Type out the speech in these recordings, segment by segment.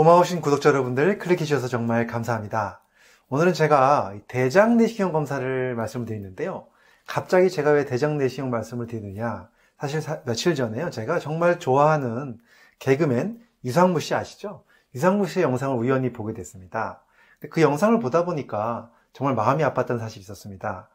고마우신 구독자 여러분들 클릭해 주셔서 정말 감사합니다. 오늘은 제가 대장 내시경 검사를 말씀을 드리는데요. 갑자기 제가 왜 대장 내시경 말씀을 드리느냐? 사실 사, 며칠 전에요. 제가 정말 좋아하는 개그맨 유상무 씨 아시죠? 유상무 씨의 영상을 우연히 보게 됐습니다. 그 영상을 보다 보니까 정말 마음이 아팠던 사실이 있었습니다.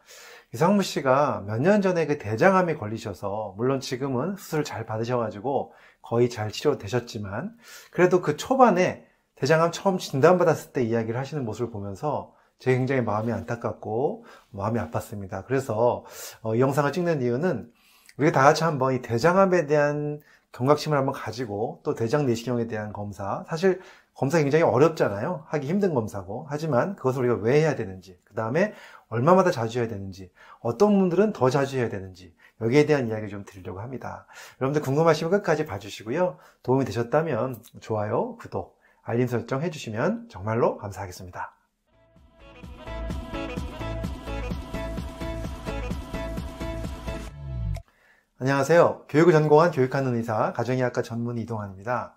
이상무 씨가 몇 년 전에 그 대장암에 걸리셔서 물론 지금은 수술 잘 받으셔가지고 거의 잘 치료되셨지만 그래도 그 초반에 대장암 처음 진단받았을 때 이야기를 하시는 모습을 보면서 제 굉장히 마음이 안타깝고 마음이 아팠습니다. 그래서 어, 이 영상을 찍는 이유는 우리 다 같이 한번 이 대장암에 대한 경각심을 한번 가지고 또 대장 내시경에 대한 검사 사실 검사 굉장히 어렵잖아요. 하기 힘든 검사고. 하지만 그것을 우리가 왜 해야 되는지, 그 다음에 얼마마다 자주 해야 되는지, 어떤 분들은 더 자주 해야 되는지, 여기에 대한 이야기를 좀 드리려고 합니다. 여러분들 궁금하시면 끝까지 봐주시고요. 도움이 되셨다면 좋아요, 구독, 알림 설정 해주시면 정말로 감사하겠습니다. 안녕하세요. 교육을 전공한 교육하는 의사, 가정의학과 전문 이동환입니다.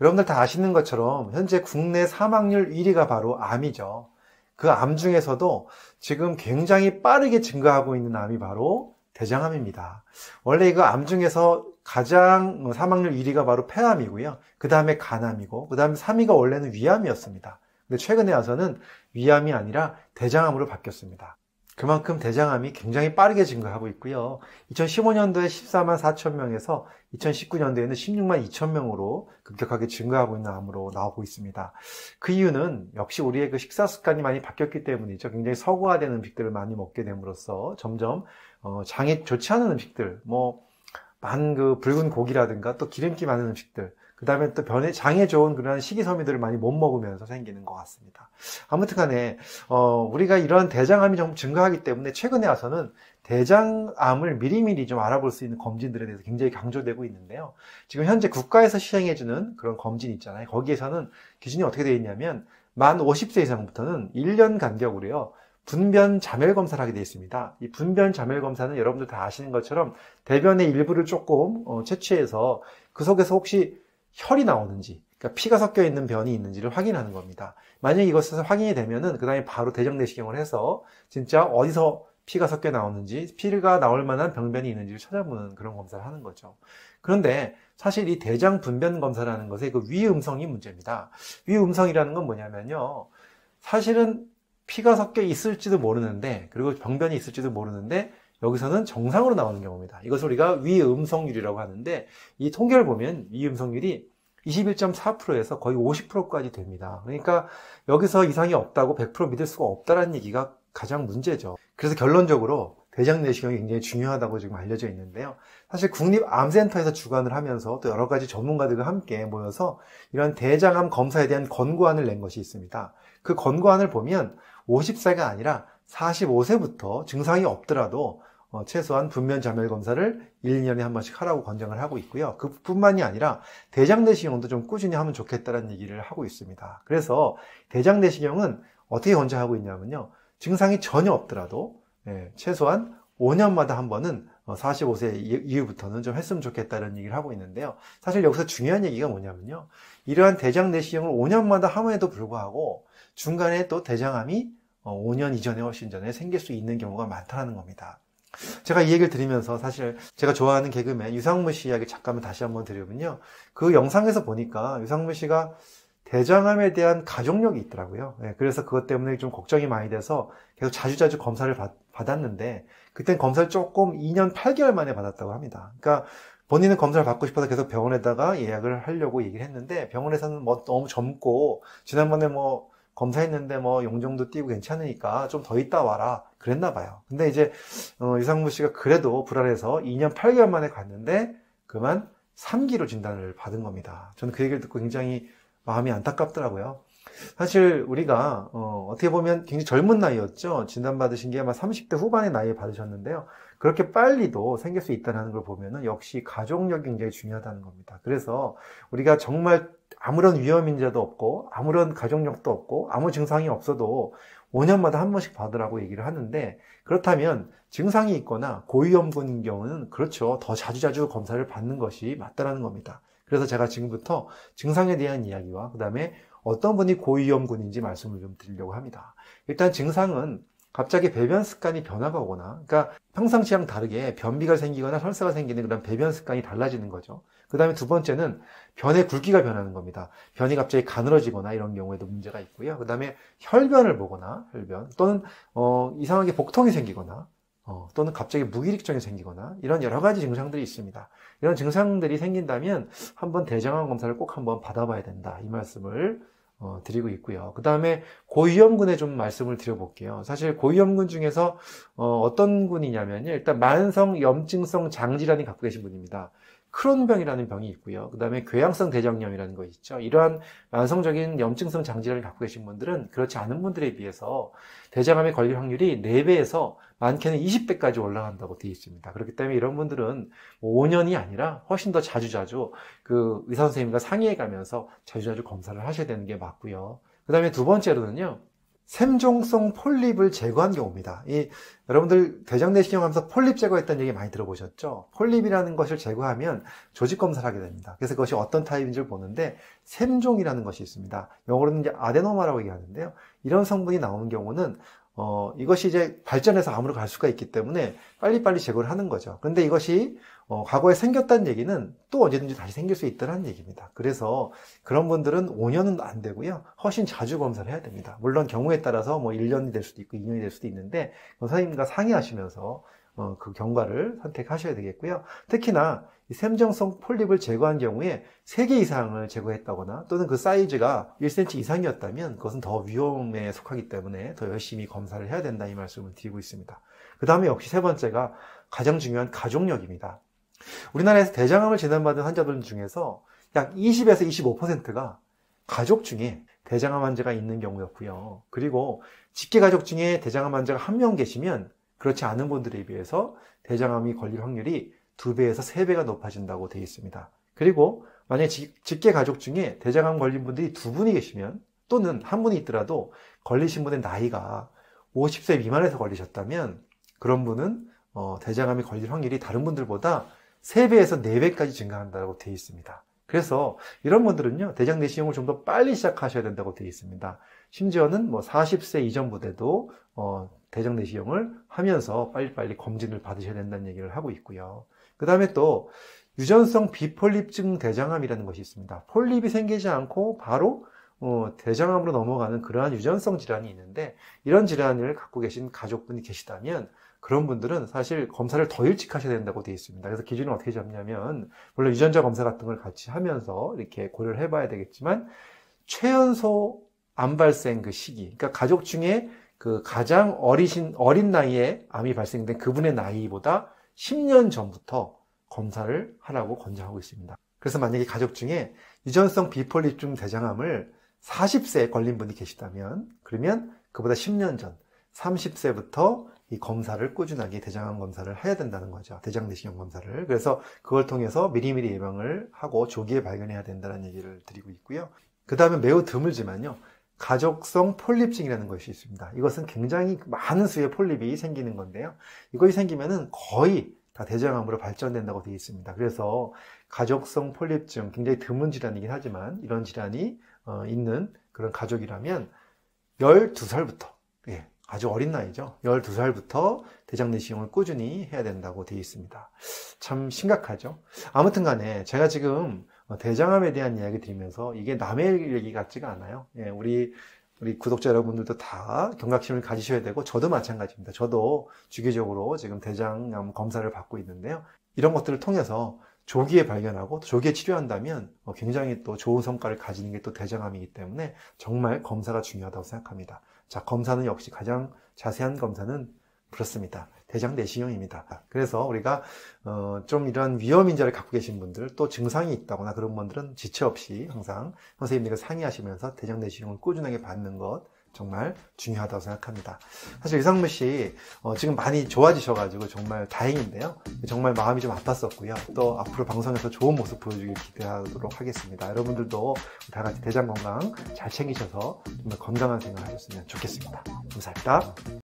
여러분들 다 아시는 것처럼 현재 국내 사망률 1위가 바로 암이죠. 그 암 중에서도 지금 굉장히 빠르게 증가하고 있는 암이 바로 대장암입니다. 원래 이거암 중에서 가장 사망률 1위가 바로 폐암이고요. 그 다음에 간암이고, 그 다음에 3위가 원래는 위암이었습니다. 근데 최근에 와서는 위암이 아니라 대장암으로 바뀌었습니다. 그만큼 대장암이 굉장히 빠르게 증가하고 있고요. 2015년도에 14만 4천 명에서 2019년도에는 16만 2천 명으로 급격하게 증가하고 있는 암으로 나오고 있습니다. 그 이유는 역시 우리의 그 식사 습관이 많이 바뀌었기 때문이죠. 굉장히 서구화된 음식들을 많이 먹게 됨으로써 점점 어, 장에 좋지 않은 음식들, 뭐만그 붉은 고기라든가 또 기름기 많은 음식들, 그 다음에 또 변해, 장에 좋은 그런 식이섬유들을 많이 못 먹으면서 생기는 것 같습니다. 아무튼 간에, 어, 우리가 이런 대장암이 좀 증가하기 때문에 최근에 와서는 대장암을 미리미리 좀 알아볼 수 있는 검진들에 대해서 굉장히 강조되고 있는데요. 지금 현재 국가에서 시행해주는 그런 검진 있잖아요. 거기에서는 기준이 어떻게 되어 있냐면, 만 50세 이상부터는 1년 간격으로요. 분변 자멸 검사를 하게 되어 있습니다. 이 분변 자멸 검사는 여러분들 다 아시는 것처럼 대변의 일부를 조금 어, 채취해서 그 속에서 혹시 혈이 나오는지 그러니까 피가 섞여 있는 변이 있는지를 확인하는 겁니다. 만약 이것에서 확인이 되면은 그 다음에 바로 대정내시경을 해서 진짜 어디서 피가 섞여 나오는지 피가 나올 만한 병변이 있는지를 찾아보는 그런 검사를 하는 거죠. 그런데 사실 이 대장 분변 검사라는 것의 그 위음성이 문제입니다. 위음성이라는 건 뭐냐면요. 사실은 피가 섞여 있을지도 모르는데 그리고 병변이 있을지도 모르는데 여기서는 정상으로 나오는 경우입니다. 이것을 우리가 위음성률이라고 하는데 이 통계를 보면 위음성률이 21.4%에서 거의 50%까지 됩니다. 그러니까 여기서 이상이 없다고 100% 믿을 수가 없다라는 얘기가 가장 문제죠. 그래서 결론적으로 대장 내시경이 굉장히 중요하다고 지금 알려져 있는데요. 사실 국립암센터에서 주관을 하면서 또 여러 가지 전문가들과 함께 모여서 이런 대장암 검사에 대한 권고안을 낸 것이 있습니다. 그 권고안을 보면 50세가 아니라 45세부터 증상이 없더라도 어, 최소한 분면 자멸 검사를 1, 2년에 한 번씩 하라고 권장을 하고 있고요. 그뿐만이 아니라 대장 내시경도 좀 꾸준히 하면 좋겠다는 얘기를 하고 있습니다. 그래서 대장 내시경은 어떻게 권장하고 있냐면요. 증상이 전혀 없더라도 예, 최소한 5년마다 한 번은 45세 어, 이후부터는 좀 했으면 좋겠다는 얘기를 하고 있는데요. 사실 여기서 중요한 얘기가 뭐냐면요. 이러한 대장 내시경을 5년마다 함에도 불구하고 중간에 또 대장암이 5년 어, 이전에 훨씬 전에 생길 수 있는 경우가 많다는 겁니다. 제가 이 얘기를 드리면서 사실 제가 좋아하는 개그맨 유상무 씨 이야기 잠깐만 다시 한번 드리면요. 그 영상에서 보니까 유상무 씨가 대장암에 대한 가족력이 있더라고요. 예, 그래서 그것 때문에 좀 걱정이 많이 돼서 계속 자주자주 검사를 받, 받았는데 그땐 검사를 조금 2년 8개월 만에 받았다고 합니다. 그러니까 본인은 검사를 받고 싶어서 계속 병원에다가 예약을 하려고 얘기를 했는데 병원에서는 뭐 너무 젊고 지난번에 뭐 검사했는데 뭐 용종도 띄고 괜찮으니까 좀 더 있다 와라 그랬나 봐요. 근데 이제 어, 유상무 씨가 그래도 불안해서 2년 8개월 만에 갔는데 그만 3기로 진단을 받은 겁니다. 저는 그 얘기를 듣고 굉장히 마음이 안타깝더라고요. 사실 우리가 어, 어떻게 보면 굉장히 젊은 나이였죠. 진단받으신 게 아마 30대 후반의 나이에 받으셨는데요. 그렇게 빨리도 생길 수 있다는 걸 보면은 역시 가족력이 굉장히 중요하다는 겁니다. 그래서 우리가 정말 아무런 위험 인자도 없고 아무런 가족력도 없고 아무 증상이 없어도 5년마다 한 번씩 받으라고 얘기를 하는데 그렇다면 증상이 있거나 고위험군인 경우는 그렇죠. 더 자주자주 검사를 받는 것이 맞다라는 겁니다. 그래서 제가 지금부터 증상에 대한 이야기와 그다음에 어떤 분이 고위험군인지 말씀을 좀 드리려고 합니다. 일단 증상은 갑자기 배변 습관이 변화가 오거나, 그러니까 평상시랑 다르게 변비가 생기거나 설사가 생기는 그런 배변 습관이 달라지는 거죠. 그 다음에 두 번째는 변의 굵기가 변하는 겁니다. 변이 갑자기 가늘어지거나 이런 경우에도 문제가 있고요. 그 다음에 혈변을 보거나 혈변 또는 어, 이상하게 복통이 생기거나 어, 또는 갑자기 무기력증이 생기거나 이런 여러 가지 증상들이 있습니다. 이런 증상들이 생긴다면 한번 대장암 검사를 꼭 한번 받아봐야 된다 이 말씀을 어, 드리고 있고요. 그 다음에 고위험군에 좀 말씀을 드려볼게요. 사실 고위험군 중에서 어, 떤 군이냐면요. 일단 만성 염증성 장질환이 갖고 계신 분입니다. 크론병이라는 병이 있고요. 그 다음에 궤양성 대장염이라는 거 있죠. 이러한 만성적인 염증성 장질환을 갖고 계신 분들은 그렇지 않은 분들에 비해서 대장암에 걸릴 확률이 4배에서 많게는 20배까지 올라간다고 되어 있습니다. 그렇기 때문에 이런 분들은 5년이 뭐 아니라 훨씬 더 자주자주 그 의사 선생님과 상의해 가면서 자주자주 검사를 하셔야 되는 게 맞고요. 그 다음에 두 번째로는요. 샘종성 폴립을 제거한 경우입니다. 이 여러분들 대장내시경 하면서 폴립 제거했다는 얘기 많이 들어보셨죠? 폴립이라는 것을 제거하면 조직 검사를 하게 됩니다. 그래서 그것이 어떤 타입인지를 보는데 샘종이라는 것이 있습니다. 영어로는 이제 아데노마라고 얘기하는데요. 이런 성분이 나오는 경우는 어, 이것이 이제 발전해서 암으로 갈 수가 있기 때문에 빨리빨리 제거를 하는 거죠. 그런데 이것이 어, 과거에 생겼다는 얘기는 또 언제든지 다시 생길 수 있다는 얘기입니다. 그래서 그런 분들은 5년은 안 되고요. 훨씬 자주 검사를 해야 됩니다. 물론 경우에 따라서 뭐 1년이 될 수도 있고 2년이 될 수도 있는데 선생님과 상의하시면서 어, 그 경과를 선택하셔야 되겠고요. 특히나 샘정성 폴립을 제거한 경우에 3개 이상을 제거했다거나 또는 그 사이즈가 1cm 이상이었다면 그것은 더 위험에 속하기 때문에 더 열심히 검사를 해야 된다 이 말씀을 드리고 있습니다. 그 다음에 역시 세 번째가 가장 중요한 가족력입니다. 우리나라에서 대장암을 진단받은 환자들 중에서 약 20에서 25%가 가족 중에 대장암 환자가 있는 경우였고요. 그리고 직계 가족 중에 대장암 환자가 한 명 계시면 그렇지 않은 분들에 비해서 대장암이 걸릴 확률이 2배에서3배가 높아진다고 되어 있습니다. 그리고 만약에 직계 가족 중에 대장암 걸린 분들이 두 분이 계시면 또는 한 분이 있더라도 걸리신 분의 나이가 50세 미만에서 걸리셨다면 그런 분은 어, 대장암이 걸릴 확률이 다른 분들보다 3배에서 4배까지 증가한다고 되어 있습니다. 그래서 이런 분들은요, 대장 내시경을 좀 더 빨리 시작하셔야 된다고 되어 있습니다. 심지어는 뭐 40세 이전부대도 어, 대장 내시경을 하면서 빨리빨리 검진을 받으셔야 된다는 얘기를 하고 있고요. 그 다음에 또 유전성 비폴립증 대장암이라는 것이 있습니다. 폴립이 생기지 않고 바로 어, 대장암으로 넘어가는 그러한 유전성 질환이 있는데 이런 질환을 갖고 계신 가족분이 계시다면 그런 분들은 사실 검사를 더 일찍 하셔야 된다고 되어 있습니다. 그래서 기준은 어떻게 잡냐면 물론 유전자 검사 같은 걸 같이 하면서 이렇게 고려를 해봐야 되겠지만 최연소 암 발생 그 시기, 그러니까 가족 중에 그 가장 어리신 어린 나이에 암이 발생된 그분의 나이보다 10년 전부터 검사를 하라고 권장하고 있습니다. 그래서 만약에 가족 중에 유전성 비폴립중 대장암을 40세에 걸린 분이 계시다면 그러면 그보다 10년 전 30세부터 이 검사를 꾸준하게 대장암 검사를 해야 된다는 거죠. 대장 내시경 검사를. 그래서 그걸 통해서 미리미리 예방을 하고 조기에 발견해야 된다는 얘기를 드리고 있고요. 그 다음에 매우 드물지만요. 가족성 폴립증이라는 것이 있습니다. 이것은 굉장히 많은 수의 폴립이 생기는 건데요. 이것이 생기면은 거의 다 대장암으로 발전된다고 되어 있습니다. 그래서 가족성 폴립증 굉장히 드문 질환이긴 하지만 이런 질환이 어, 있는 그런 가족이라면 12살부터 예, 아주 어린 나이죠. 12살부터 대장내시경을 꾸준히 해야 된다고 되어 있습니다. 참 심각하죠. 아무튼 간에 제가 지금 대장암에 대한 이야기 드리면서 이게 남의 얘기 같지가 않아요. 예, 우리 우리 구독자 여러분들도 다 경각심을 가지셔야 되고 저도 마찬가지입니다. 저도 주기적으로 지금 대장암 검사를 받고 있는데요. 이런 것들을 통해서 조기에 발견하고 조기에 치료한다면 뭐 굉장히 또 좋은 성과를 가지는 게 또 대장암이기 때문에 정말 검사가 중요하다고 생각합니다. 자, 검사는 역시 가장 자세한 검사는 그렇습니다. 대장 내시경입니다. 그래서 우리가 어, 좀 이러한 위험 인자를 갖고 계신 분들 또 증상이 있다거나 그런 분들은 지체 없이 항상 선생님들과 상의하시면서 대장 내시경을 꾸준하게 받는 것 정말 중요하다고 생각합니다. 사실 이상무 씨 어, 지금 많이 좋아지셔가지고 정말 다행인데요. 정말 마음이 좀 아팠었고요. 또 앞으로 방송에서 좋은 모습 보여주길 기대하도록 하겠습니다. 여러분들도 다 같이 대장 건강 잘 챙기셔서 정말 건강한 생활 하셨으면 좋겠습니다. 감사합니다.